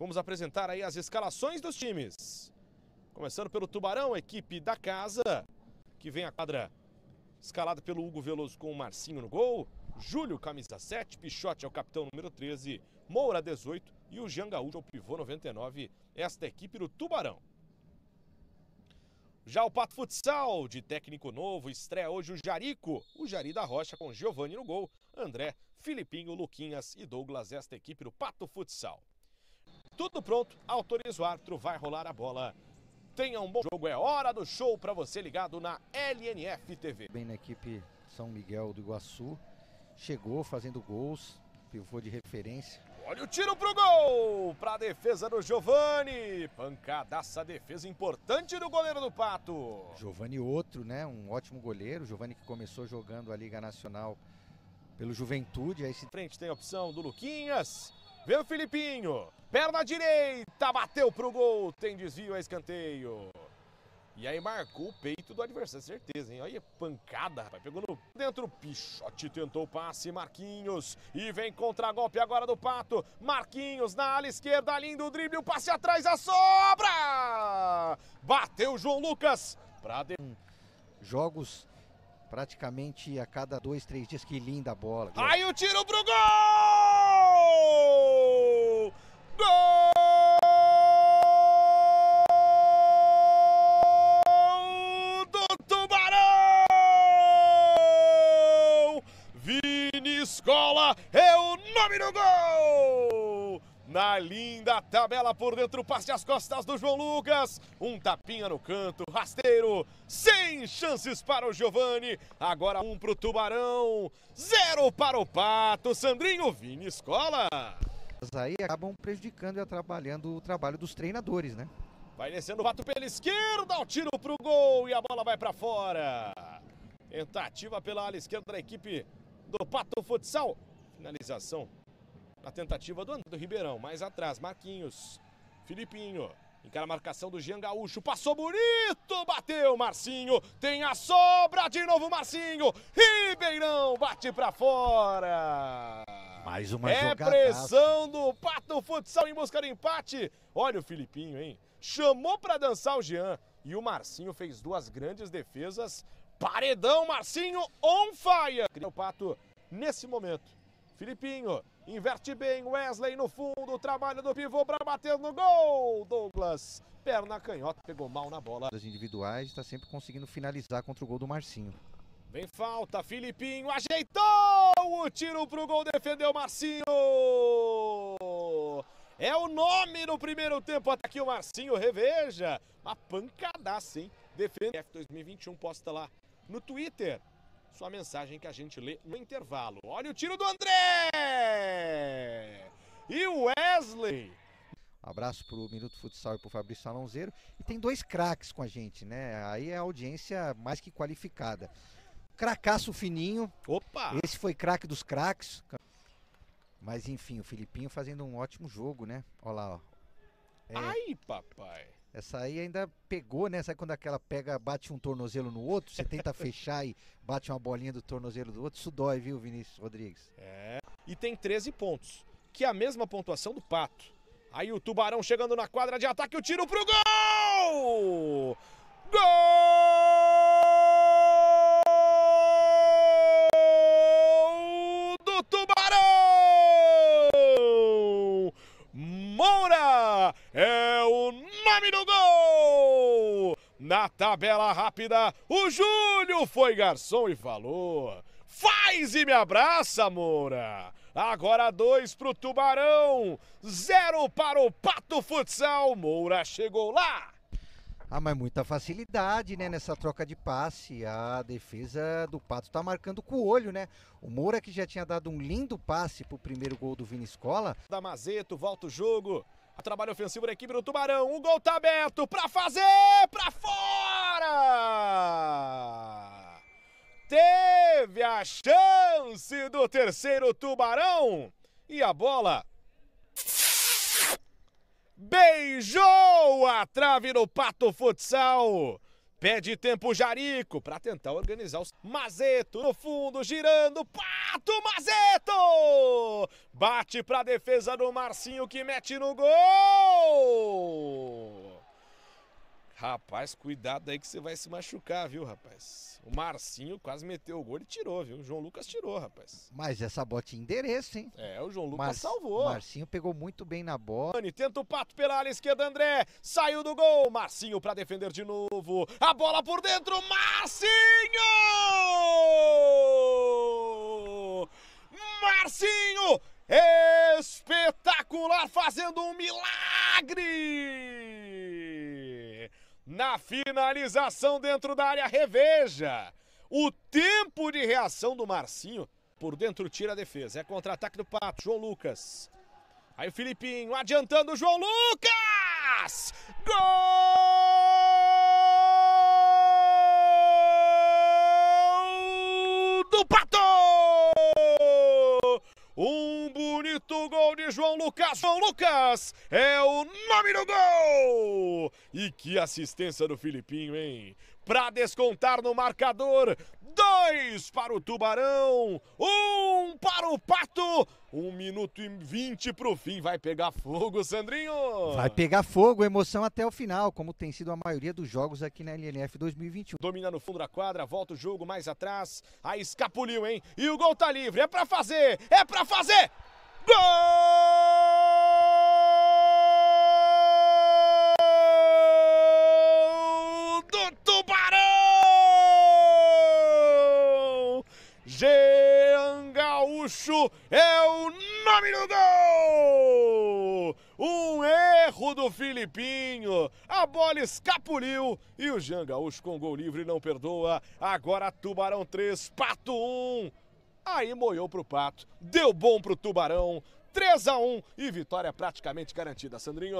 Vamos apresentar aí as escalações dos times. Começando pelo Tubarão, equipe da casa, que vem a quadra escalada pelo Hugo Veloso com o Marcinho no gol. Júlio, camisa 7, Pichote é o capitão número 13, Moura 18 e o Jean Gaúcho é o pivô 99. Esta é equipe do Tubarão. Já o Pato Futsal, de técnico novo, estreia hoje o Jarico, o Jari da Rocha com Giovanni no gol, André, Filipinho, Luquinhas e Douglas, esta equipe do Pato Futsal tudo pronto, autoriza o árbitro, vai rolar a bola. Tenha um bom jogo, é hora do show para você ligado na LNF TV. Bem na equipe São Miguel do Iguaçu, chegou fazendo gols, pivô de referência. Olha o tiro pro gol! Pra defesa do Giovani. Pancadaça defesa importante do goleiro do Pato. Giovani outro, né? Um ótimo goleiro. Giovani que começou jogando a Liga Nacional pelo Juventude. Aí se... Frente tem a opção do Luquinhas. Vem o Filipinho. Perna direita, bateu pro gol. Tem desvio, é escanteio. E aí marcou o peito do adversário, certeza, hein? Olha, pancada, rapaz. Pegou no dentro, Pichote tentou o passe, Marquinhos. E vem contra-golpe agora do Pato. Marquinhos na ala esquerda, lindo o drible, o passe atrás, a sobra! Bateu João Lucas. Pra de... Hum, jogos praticamente a cada dois, três dias que linda bola. Aí o tiro pro gol! na linda tabela por dentro, passe às costas do João Lucas, um tapinha no canto, rasteiro, sem chances para o Giovani, agora um para o Tubarão, zero para o Pato, Sandrinho, Vini Escola. Aí acabam prejudicando e atrapalhando o trabalho dos treinadores, né? Vai descendo o Pato pela esquerda, o tiro para o gol e a bola vai para fora. Tentativa pela ala esquerda da equipe do Pato Futsal. Finalização na tentativa do, do Ribeirão, mais atrás, Marquinhos, Filipinho. Encara a marcação do Jean Gaúcho, passou bonito, bateu Marcinho, tem a sobra de novo Marcinho, Ribeirão bate para fora. Mais uma é jogada. pressão do Pato Futsal em busca do empate. Olha o Filipinho, hein? Chamou para dançar o Jean e o Marcinho fez duas grandes defesas. Paredão, Marcinho on fire. O Pato nesse momento. Filipinho Inverte bem Wesley no fundo, trabalha do pivô para bater no gol. Douglas, perna canhota, pegou mal na bola. As individuais está sempre conseguindo finalizar contra o gol do Marcinho. Vem falta, Filipinho ajeitou o tiro pro gol, defendeu Marcinho. É o nome no primeiro tempo, até que o Marcinho reveja. Uma pancadaça, hein? Defende F2021, posta lá no Twitter sua mensagem que a gente lê no intervalo. Olha o tiro do André! E o Wesley! Um abraço pro Minuto Futsal e pro Fabrício Salonzeiro. E tem dois craques com a gente, né? Aí é a audiência mais que qualificada. Cracaço fininho. Opa! Esse foi craque dos craques. Mas enfim, o Filipinho fazendo um ótimo jogo, né? Olha lá, ó. É... Ai, papai! Essa aí ainda pegou, né? Sabe quando aquela pega, bate um tornozelo no outro, você tenta fechar e bate uma bolinha do tornozelo do outro, isso dói, viu, Vinícius Rodrigues? É. E tem 13 pontos, que é a mesma pontuação do Pato. Aí o Tubarão chegando na quadra de ataque, o tiro pro gol! Gol! no gol! Na tabela rápida, o Júlio foi garçom e falou: Faz e me abraça, Moura! Agora dois pro Tubarão, zero para o Pato Futsal. Moura chegou lá. Ah, mas muita facilidade, né, nessa troca de passe. A defesa do Pato tá marcando com o olho, né? O Moura que já tinha dado um lindo passe pro primeiro gol do Vini Escola. Damazeto volta o jogo. Trabalho ofensivo da equipe do Tubarão. O gol tá aberto pra fazer, pra fora! Teve a chance do terceiro Tubarão e a bola beijou a trave no Pato Futsal. Pede tempo Jarico para tentar organizar os... Mazeto no fundo, girando, Pato Mazeto! Bate para defesa do Marcinho que mete no gol! Rapaz, cuidado aí que você vai se machucar, viu, rapaz? O Marcinho quase meteu o gol e tirou, viu? O João Lucas tirou, rapaz. Mas essa bota tinha endereço, hein? É, o João Lucas Mas salvou. Marcinho pegou muito bem na bola. Tenta o pato pela ala esquerda, André. Saiu do gol. Marcinho para defender de novo. A bola por dentro. Marcinho! Marcinho! Espetacular, fazendo um milagre! Na finalização dentro da área, reveja. O tempo de reação do Marcinho. Por dentro tira a defesa. É contra-ataque do Pato. João Lucas. Aí o Filipinho adiantando o João Lucas! Gol do Pato! Um bonito gol de João Lucas. João Lucas é o nome do gol! E que assistência do Filipinho, hein? Para descontar no marcador. Dois para o Tubarão. Um para o Pato. Um minuto e vinte para o fim. Vai pegar fogo, Sandrinho. Vai pegar fogo. Emoção até o final, como tem sido a maioria dos jogos aqui na LNF 2021. Domina no fundo da quadra. Volta o jogo mais atrás. Aí escapuliu, hein? E o gol tá livre. É para fazer. É para fazer. Gol! é o nome do gol! Um erro do Filipinho, a bola escapuliu e o Jean Gaúcho com gol livre não perdoa. Agora Tubarão 3, Pato 1. Aí moiou pro Pato, deu bom pro Tubarão, 3 a 1 e vitória praticamente garantida, Sandrinho.